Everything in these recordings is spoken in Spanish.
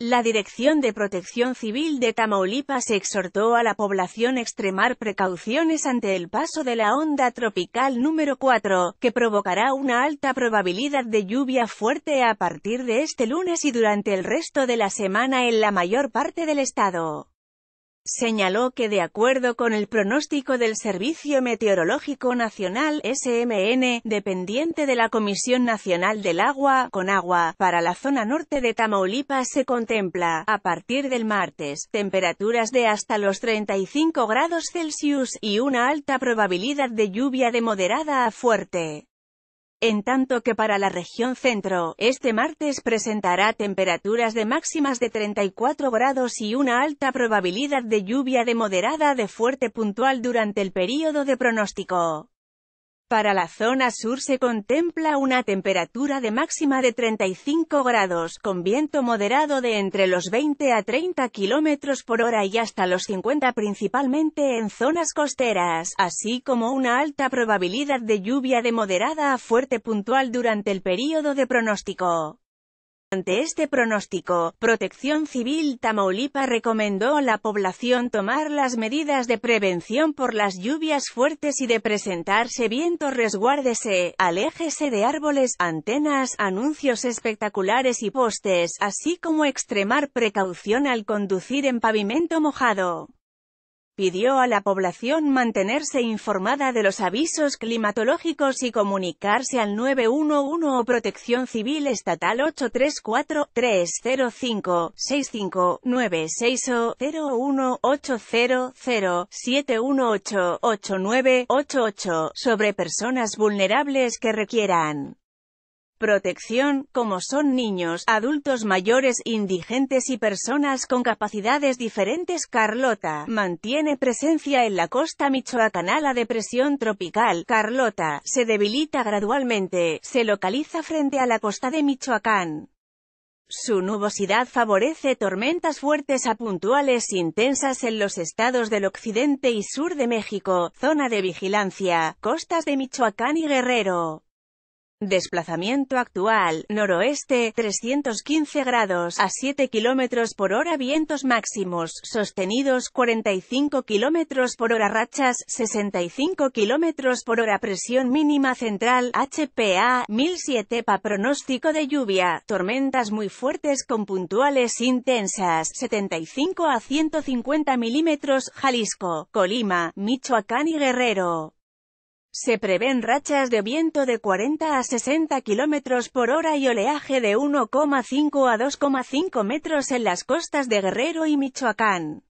La Dirección de Protección Civil de Tamaulipas exhortó a la población extremar precauciones ante el paso de la onda tropical número 4, que provocará una alta probabilidad de lluvia fuerte a partir de este lunes y durante el resto de la semana en la mayor parte del estado señaló que de acuerdo con el pronóstico del Servicio Meteorológico Nacional SMN, dependiente de la Comisión Nacional del Agua, con agua, para la zona norte de Tamaulipas se contempla, a partir del martes, temperaturas de hasta los 35 grados Celsius, y una alta probabilidad de lluvia de moderada a fuerte en tanto que para la región centro, este martes presentará temperaturas de máximas de 34 grados y una alta probabilidad de lluvia de moderada de fuerte puntual durante el período de pronóstico. Para la zona sur se contempla una temperatura de máxima de 35 grados, con viento moderado de entre los 20 a 30 kilómetros por hora y hasta los 50 principalmente en zonas costeras, así como una alta probabilidad de lluvia de moderada a fuerte puntual durante el período de pronóstico. Ante este pronóstico, Protección Civil Tamaulipa recomendó a la población tomar las medidas de prevención por las lluvias fuertes y de presentarse viento resguárdese, aléjese de árboles, antenas, anuncios espectaculares y postes, así como extremar precaución al conducir en pavimento mojado pidió a la población mantenerse informada de los avisos climatológicos y comunicarse al 911 o Protección Civil Estatal 834 305 305 6596018007188988 01800 718 8988 sobre personas vulnerables que requieran protección, como son niños, adultos mayores, indigentes y personas con capacidades diferentes. Carlota, mantiene presencia en la costa michoacana. La depresión tropical, Carlota, se debilita gradualmente, se localiza frente a la costa de Michoacán. Su nubosidad favorece tormentas fuertes a puntuales intensas en los estados del occidente y sur de México, zona de vigilancia, costas de Michoacán y Guerrero. Desplazamiento actual, noroeste, 315 grados, a 7 km por hora vientos máximos, sostenidos 45 km por hora rachas, 65 km por hora presión mínima central, HPA, 1007 pa pronóstico de lluvia, tormentas muy fuertes con puntuales intensas, 75 a 150 milímetros, Jalisco, Colima, Michoacán y Guerrero. Se prevén rachas de viento de 40 a 60 km por hora y oleaje de 1,5 a 2,5 metros en las costas de Guerrero y Michoacán.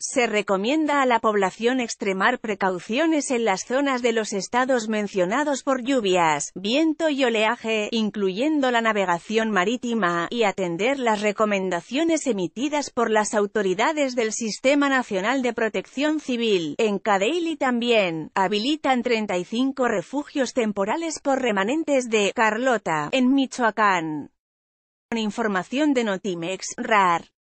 Se recomienda a la población extremar precauciones en las zonas de los estados mencionados por lluvias, viento y oleaje, incluyendo la navegación marítima, y atender las recomendaciones emitidas por las autoridades del Sistema Nacional de Protección Civil. En Cadeili también, habilitan 35 refugios temporales por remanentes de Carlota, en Michoacán. Con información de Notimex, RAR.